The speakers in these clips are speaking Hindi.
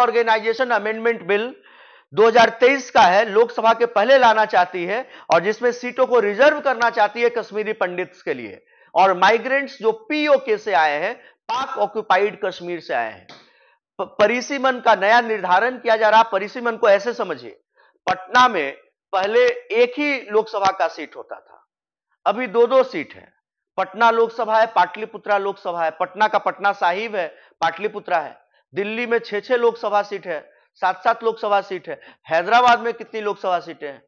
ऑर्गेनाइजेशन अमेंडमेंट बिल 2023 का है लोकसभा के पहले लाना चाहती है और जिसमें सीटों को रिजर्व करना चाहती है कश्मीरी पंडित के लिए और माइग्रेंट्स जो पीओके से आए हैं पाक ऑक्यूपाइड कश्मीर से आए हैं परिसीमन का नया निर्धारण किया जा रहा परिसीमन को ऐसे समझिए पटना में पहले एक ही लोकसभा का सीट होता था अभी दो दो सीट है पटना लोकसभा है पाटलिपुत्रा लोकसभा है पटना का पटना साहिब है पाटलिपुत्रा है दिल्ली में छह छह लोकसभा सीट है सात सात लोकसभा सीट है हैदराबाद में कितनी लोकसभा सीटें हैं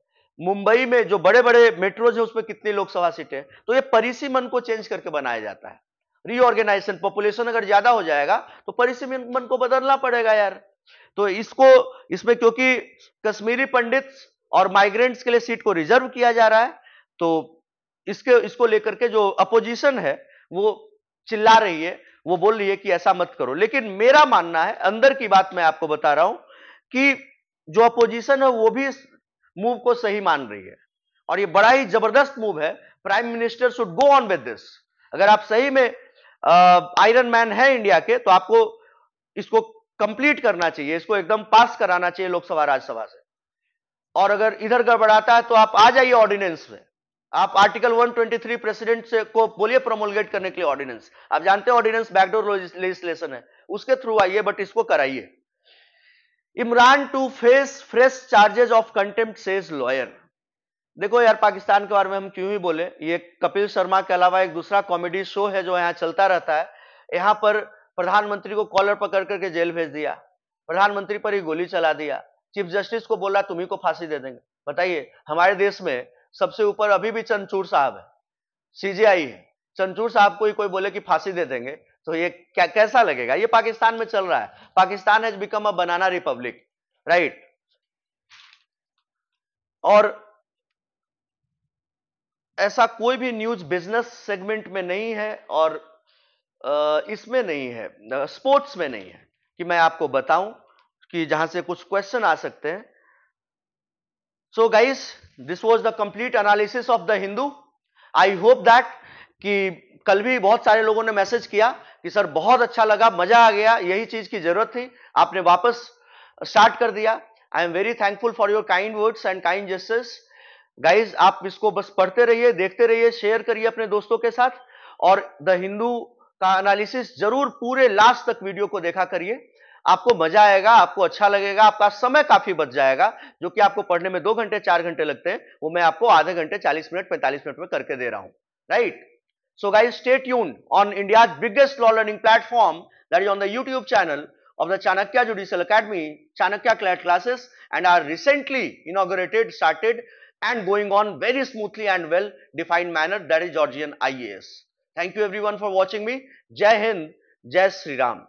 मुंबई में जो बड़े बड़े मेट्रोज है उसमें कितनी लोकसभा सीटें हैं तो ये परिसीमन को चेंज करके बनाया जाता है रीऑर्गेनाइजेशन पॉपुलेशन अगर ज्यादा हो जाएगा तो परिसीमन को बदलना पड़ेगा यार तो इसको इसमें क्योंकि कश्मीरी पंडित और माइग्रेंट्स के लिए सीट को रिजर्व किया जा रहा है तो इसके इसको लेकर के जो अपोजिशन है वो चिल्ला रही है वो बोल रही है कि ऐसा मत करो लेकिन मेरा मानना है अंदर की बात मैं आपको बता रहा हूं कि जो अपोजिशन है वो भी इस मूव को सही मान रही है और ये बड़ा ही जबरदस्त मूव है prime minister should go on with this अगर आप सही में आयरन मैन है इंडिया के तो आपको इसको कंप्लीट करना चाहिए इसको एकदम पास कराना चाहिए लोकसभा राज्यसभा से और अगर इधर गड़बड़ाता है तो आप आ जाइए ऑर्डिनेंस में आप आर्टिकल 123 प्रेसिडेंट से को बोलिए प्रोमोलगेट करने के लिए ऑर्डिनेंस आप जानते हैं ऑर्डिनेंस बैकडोर लेजिस्लेशन है उसके थ्रू आइए बट इसको कराइए Imran to face fresh charges of contempt says lawyer देखो यार पाकिस्तान के बारे में हम क्यों ही बोले ये कपिल शर्मा के अलावा एक दूसरा कॉमेडी शो है जो यहाँ चलता रहता है यहाँ पर प्रधानमंत्री को कॉलर पकड़ करके जेल भेज दिया प्रधानमंत्री पर ही गोली चला दिया चीफ जस्टिस को बोला तुम्ही को फांसी दे देंगे बताइए हमारे देश में सबसे ऊपर अभी भी चंदचूर साहब है सीजीआई है चंदचूर साहब को ही कोई बोले कि फांसी दे देंगे तो ये क्या कैसा लगेगा ये पाकिस्तान में चल रहा है Pakistan has become a banana republic right और ऐसा कोई भी न्यूज बिजनेस सेगमेंट में नहीं है और इसमें नहीं है स्पोर्ट्स में नहीं है कि मैं आपको बताऊं कि जहां से कुछ क्वेश्चन आ सकते हैं so guys this was the complete analysis of the Hindu I hope that कि कल भी बहुत सारे लोगों ने मैसेज किया कि सर बहुत अच्छा लगा मजा आ गया यही चीज की जरूरत थी आपने वापस स्टार्ट कर दिया I am very thankful for your kind words and kind justice guys आप इसको बस पढ़ते रहिए देखते रहिए शेयर करिए अपने दोस्तों के साथ और द हिंदू का एनालिसिस जरूर पूरे लास्ट तक वीडियो को देखा करिए आपको मजा आएगा आपको अच्छा लगेगा आपका समय काफी बच जाएगा जो कि आपको पढ़ने में दो घंटे चार घंटे लगते हैं वो मैं आपको आधे घंटे चालीस मिनट पैंतालीस मिनट में करके दे रहा हूं राइट सो गाइज स्टेट यून on India biggest law learning platform that is on the YouTube channel of the Chanakya judicial academy Chanakya CLAT classes and are recently integrated started and going on very smoothly and well defined manner that is Georgian I S thank you everyone for watching me Jai Hind जय श्री राम